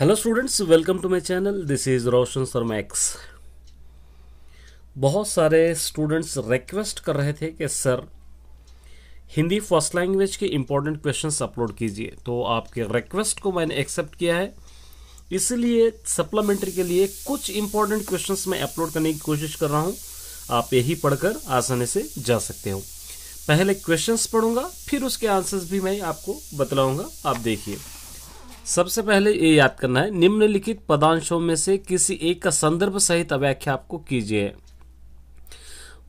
hello students welcome to my channel this is Roshan sir max बहुत सारे students request कर रहे थे कि सर हिंदी फर्स्ट लैंग्वेज के इम्पोर्टेंट क्वेश्चंस अपलोड कीजिए तो आपके रिक्वेस्ट को मैंने एक्सेप्ट किया है इसलिए सप्लीमेंट्री के लिए कुछ इम्पोर्टेंट क्वेश्चंस मैं अपलोड करने की कोशिश कर रहा हूँ आप यही पढ़कर आसानी से जा सकते हो पहले क्वेश्चंस पढ़ूंगा फिर उसके आंसर्स भी मैं आपको बतलाऊंगा आप देखिए सबसे पहले ये याद करना है निम्नलिखित पदांशों में से किसी एक का संदर्भ सहित व्याख्या आपको कीजिए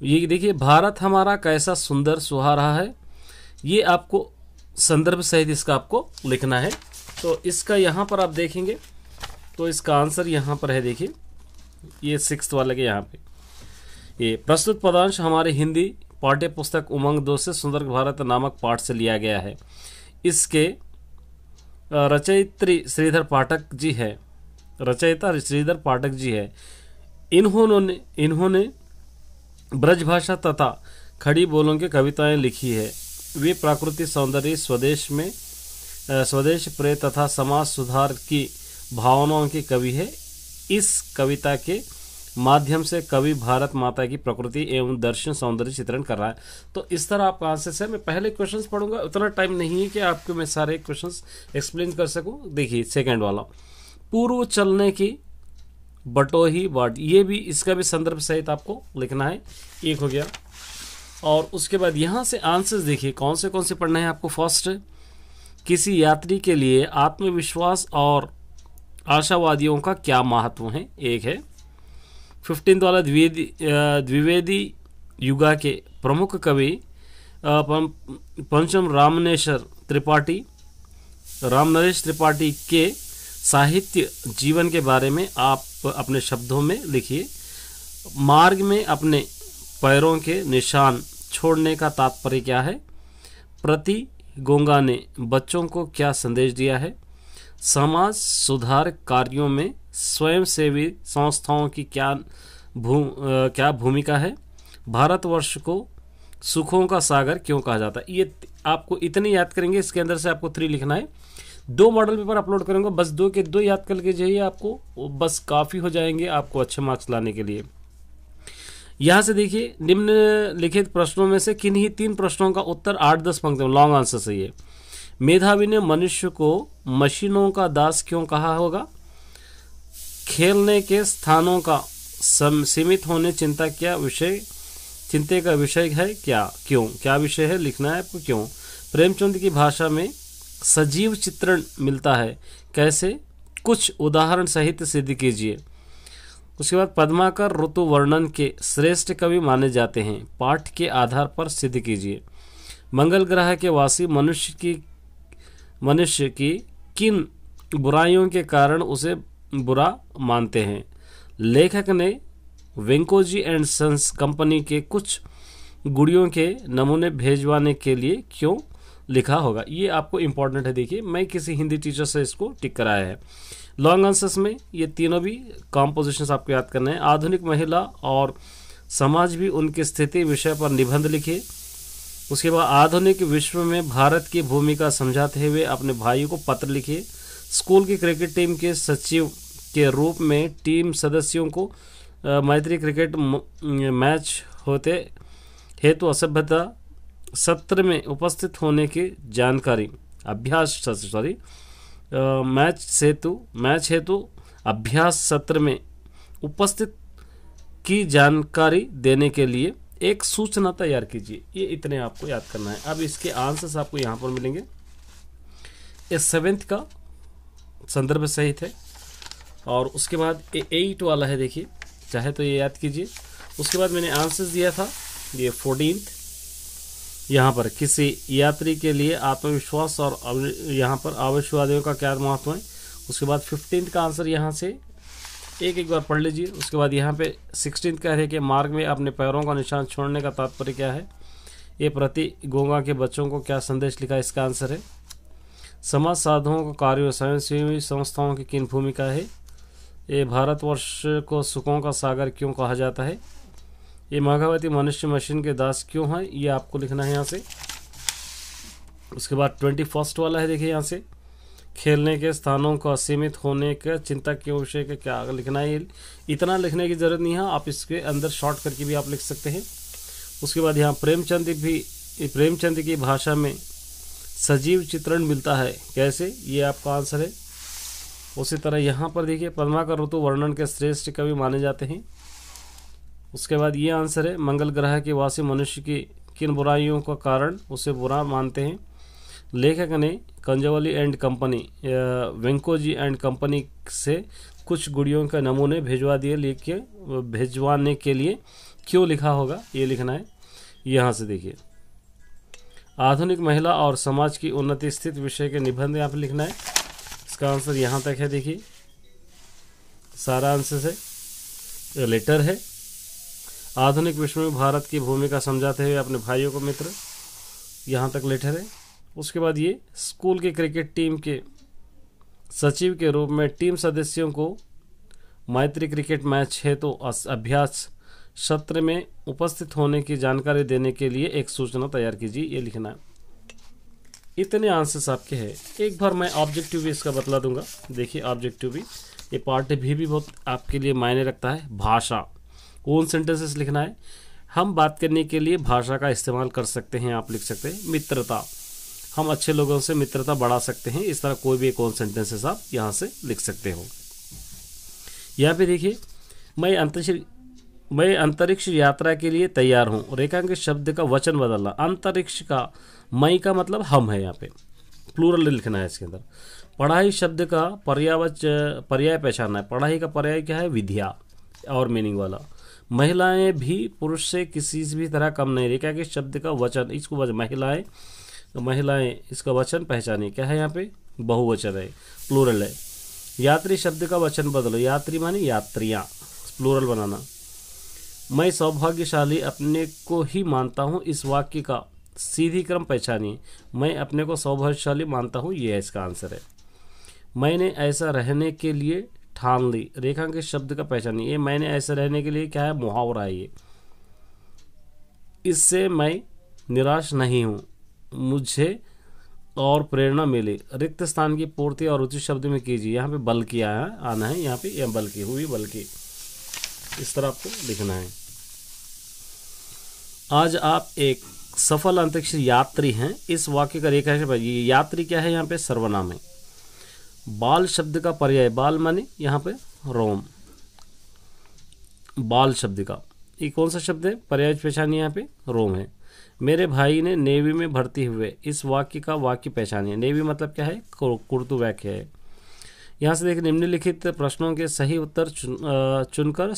ये देखिए भारत हमारा कैसा सुंदर सुहा रहा है ये आपको संदर्भ सहित इसका आपको लिखना है तो इसका यहाँ पर आप देखेंगे तो इसका आंसर यहाँ पर है देखिए ये सिक्स वाला के यहाँ पे ये प्रस्तुत पदांश हमारे हिंदी पाठ्य पुस्तक उमंग दो से सुंदर भारत नामक पाठ से लिया गया है इसके रचयित्री श्रीधर पाठक जी है रचयिता श्रीधर पाठक जी है इन्होंने इन्होंने ब्रजभाषा तथा खड़ी बोलों की कविताएं लिखी है वे प्राकृतिक सौंदर्य स्वदेश में स्वदेश प्रेत तथा समाज सुधार की भावनाओं के कवि है इस कविता के माध्यम से कवि भारत माता की प्रकृति एवं दर्शन सौंदर्य चित्रण कर रहा है तो इस तरह आपका आंसर है मैं पहले क्वेश्चंस पढ़ूंगा उतना टाइम नहीं है कि आपको मैं सारे क्वेश्चंस एक्सप्लेन कर सकूं देखिए सेकंड वाला पूर्व चलने की बटोही बाट ये भी इसका भी संदर्भ सहित आपको लिखना है एक हो गया और उसके बाद यहाँ से आंसर्स देखिए कौन से कौन से पढ़ना है आपको फर्स्ट किसी यात्री के लिए आत्मविश्वास और आशावादियों का क्या महत्व है एक है फिफ्टींथ वाला द्विवेदी द्विवेदी युगा के प्रमुख कवि पंचम रामनेश्वर त्रिपाठी राम नरेश त्रिपाठी के साहित्य जीवन के बारे में आप अपने शब्दों में लिखिए मार्ग में अपने पैरों के निशान छोड़ने का तात्पर्य क्या है प्रति गोंगा ने बच्चों को क्या संदेश दिया है समाज सुधार कार्यों में स्वयंसेवी संस्थाओं की क्या भू क्या भूमिका है भारतवर्ष को सुखों का सागर क्यों कहा जाता है ये आपको इतनी याद करेंगे इसके अंदर से आपको थ्री लिखना है दो मॉडल पेपर अपलोड करेंगे बस दो के दो याद करके जाइए आपको बस काफ़ी हो जाएंगे आपको अच्छे मार्क्स लाने के लिए यहाँ से देखिए निम्न लिखित प्रश्नों में से किन्हीं तीन प्रश्नों का उत्तर आठ दस पंक्तियों लॉन्ग आंसर सही है मेधावी ने मनुष्य को मशीनों का दास क्यों कहा होगा खेलने के स्थानों का सीमित होने चिंता क्या विषय चिंता का विषय है क्या क्यों क्या विषय है लिखना है आपको क्यों प्रेमचंद की भाषा में सजीव चित्रण मिलता है कैसे कुछ उदाहरण सहित सिद्ध कीजिए उसके बाद पद्माकर ऋतु वर्णन के श्रेष्ठ कवि माने जाते हैं पाठ के आधार पर सिद्ध कीजिए मंगल ग्रह के वासी मनुष्य की मनुष्य की किन बुराइयों के कारण उसे बुरा मानते हैं लेखक ने वेंकोजी एंड सन्स कंपनी के कुछ गुड़ियों के नमूने भेजवाने के लिए क्यों लिखा होगा ये आपको इम्पोर्टेंट है देखिए मैं किसी हिंदी टीचर से इसको टिक कराया है लॉन्ग आंसर्स में ये तीनों भी कॉम्पोजिशन आपको याद करना है आधुनिक महिला और समाज भी उनकी स्थिति विषय पर निबंध लिखे उसके बाद आधुनिक विश्व में भारत की भूमिका समझाते हुए अपने भाइयों को पत्र लिखे स्कूल की क्रिकेट टीम के सचिव के रूप में टीम सदस्यों को मैत्री क्रिकेट मैच होते हेतु असभ्यता सत्र में उपस्थित होने की जानकारी अभ्यास सॉरी मैच हेतु मैच हेतु अभ्यास सत्र में उपस्थित की जानकारी देने के लिए एक सूचना तैयार कीजिए ये इतने आपको याद करना है अब इसके आंसर्स आपको यहाँ पर मिलेंगे ये सेवेंथ का संदर्भ सही थे और उसके बाद ये एट वाला है देखिए चाहे तो ये याद कीजिए उसके बाद मैंने आंसर दिया था ये फोर्टीन यहाँ पर किसी यात्री के लिए आत्मविश्वास और यहाँ पर आवश्यवादियों का क्या महत्व है उसके बाद फिफ्टीन का आंसर यहाँ से एक एक बार पढ़ लीजिए उसके बाद यहाँ पे सिक्सटीन कह रहे कि मार्ग में अपने पैरों का निशान छोड़ने का तात्पर्य क्या है ये प्रति गोंगा के बच्चों को क्या संदेश लिखा इसका आंसर है समाज साधुओं का कार्य और स्वयंसेवी संस्थाओं की किन भूमिका है ये भारतवर्ष को सुखों का सागर क्यों कहा जाता है ये महागावती मनुष्य मशीन के दास क्यों हैं ये आपको लिखना है यहाँ से उसके बाद ट्वेंटी फर्स्ट वाला है देखिए यहाँ से खेलने के स्थानों को असीमित होने का चिंता के विषय का क्या लिखना है इतना लिखने की ज़रूरत नहीं है आप इसके अंदर शॉर्ट करके भी आप लिख सकते हैं उसके बाद यहाँ प्रेमचंद भी प्रेमचंद की भाषा में सजीव चित्रण मिलता है कैसे ये आपका आंसर है उसी तरह यहाँ पर देखिए का ऋतु वर्णन के श्रेष्ठ कवि माने जाते हैं उसके बाद ये आंसर है मंगल ग्रह के वासी मनुष्य की किन बुराइयों का कारण उसे बुरा मानते हैं लेखक ने कंजवली एंड कंपनी वेंकोजी एंड कंपनी से कुछ गुड़ियों के नमूने भिजवा दिए लिख के भिजवाने के लिए क्यों लिखा होगा ये लिखना है यहाँ से देखिए आधुनिक महिला और समाज की उन्नति स्थित विषय के निबंध यहाँ पर लिखना है इसका आंसर यहाँ तक है देखिए सारा आंसर है लेटर है आधुनिक विश्व में भारत की भूमिका समझाते हुए अपने भाइयों को मित्र यहाँ तक लेटर है उसके बाद ये स्कूल के क्रिकेट टीम के सचिव के रूप में टीम सदस्यों को मैत्री क्रिकेट मैच हेतु तो अभ्यास सत्र में उपस्थित होने की जानकारी देने के लिए एक सूचना तैयार कीजिए ये लिखना इतने आंसर्स आपके हैं एक बार मैं ऑब्जेक्टिव भी इसका बतला दूंगा देखिए ऑब्जेक्टिव भी ये पार्ट भी भी बहुत आपके लिए मायने रखता है भाषा कौन सेंटेंसेस लिखना है हम बात करने के लिए भाषा का इस्तेमाल कर सकते हैं आप लिख सकते हैं मित्रता हम अच्छे लोगों से मित्रता बढ़ा सकते हैं इस तरह कोई भी एक कौन सेंटेंसेस आप यहाँ से लिख सकते हो यहाँ पे देखिए मैं अंतरिक्ष मैं अंतरिक्ष यात्रा के लिए तैयार हूँ के शब्द का वचन बदलना अंतरिक्ष का मई का मतलब हम है यहाँ पे प्लूरल लिखना है इसके अंदर पढ़ाई शब्द का पर्यावच पर्याय पहचानना है पढ़ाई का पर्याय क्या है विद्या और मीनिंग वाला महिलाएं भी पुरुष से किसी भी तरह कम नहीं रेखा के शब्द का वचन इसको वचन महिलाएं महिलाएं इसका वचन पहचाने क्या है यहाँ पे बहुवचन है प्लूरल है यात्री शब्द का वचन बदलो यात्री माने यात्रियाँ प्लूरल बनाना मैं सौभाग्यशाली अपने को ही मानता हूँ इस वाक्य का सीधी क्रम पहचानिए मैं अपने को सौभाग्यशाली मानता हूँ ये इसका आंसर है मैंने ऐसा रहने के लिए ठान ली रेखा के शब्द का पहचानिए ये मैंने ऐसा रहने के लिए क्या है मुहावरा है ये इससे मैं निराश नहीं हूँ मुझे और प्रेरणा मिली रिक्त स्थान की पूर्ति और उचित शब्द में कीजिए यहाँ पे बल्कि आना है यहाँ पे यह बल्कि हुई बल्कि इस तरह आपको लिखना है आज आप एक सफल अंतरिक्ष यात्री हैं इस वाक्य का रेखा ये यात्री क्या है यहाँ पे सर्वनाम है बाल शब्द का पर्याय बाल माने यहाँ पे रोम बाल शब्द का ये कौन सा शब्द है पर्याय पहचानी यहाँ पे रोम है मेरे भाई ने नेवी में भर्ती हुए इस वाक्य का वाक्य है नेवी मतलब क्या है कुर्तु वाक्य है यहाँ से देख निम्नलिखित प्रश्नों के सही उत्तर चुन, चुनकर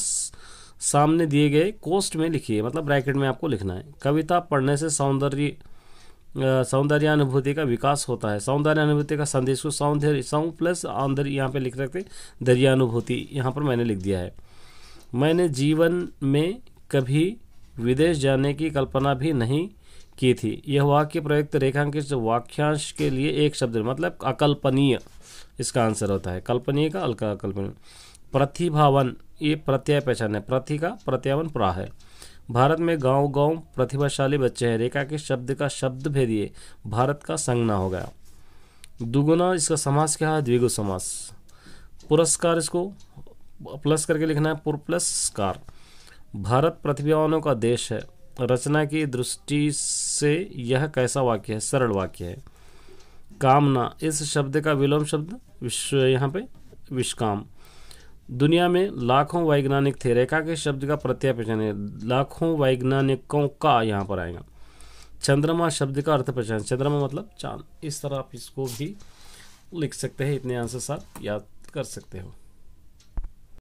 सामने दिए गए कोस्ट में लिखिए मतलब ब्रैकेट में आपको लिखना है कविता पढ़ने से सौंदर्य सौंदर्य अनुभूति का विकास होता है सौंदर्य अनुभूति का संदेश को सौंदर्य सौ प्लस आंदर यहाँ पे लिख सकते दरिया अनुभूति यहाँ पर मैंने लिख दिया है मैंने जीवन में कभी विदेश जाने की कल्पना भी नहीं की थी यह वाक्य प्रयुक्त रेखांकित वाक्यांश के लिए एक शब्द मतलब अकल्पनीय इसका आंसर होता है कल्पनीय का अलका प्रतिभावन ये प्रत्यय पहचान है प्रति का प्रत्यावन प्रा है भारत में गांव गांव प्रतिभाशाली बच्चे हैं रेखा के शब्द का शब्द भेदिए भारत का संज्ञा हो गया दुगुना इसका समास क्या है द्विगु समास पुरस्कार इसको प्लस करके लिखना है पुर पुरस्कार भारत प्रतिभावानों का देश है रचना की दृष्टि से यह कैसा वाक्य है सरल वाक्य है कामना इस शब्द का विलोम शब्द विश्व यहाँ पे विश्वकाम दुनिया में लाखों वैज्ञानिक थे रेखा के शब्द का प्रत्यय पहचान लाखों वैज्ञानिकों का यहाँ पर आएगा चंद्रमा शब्द का अर्थ पहचान चंद्रमा मतलब चांद इस तरह आप इसको भी लिख सकते हैं इतने आंसर आप याद कर सकते हो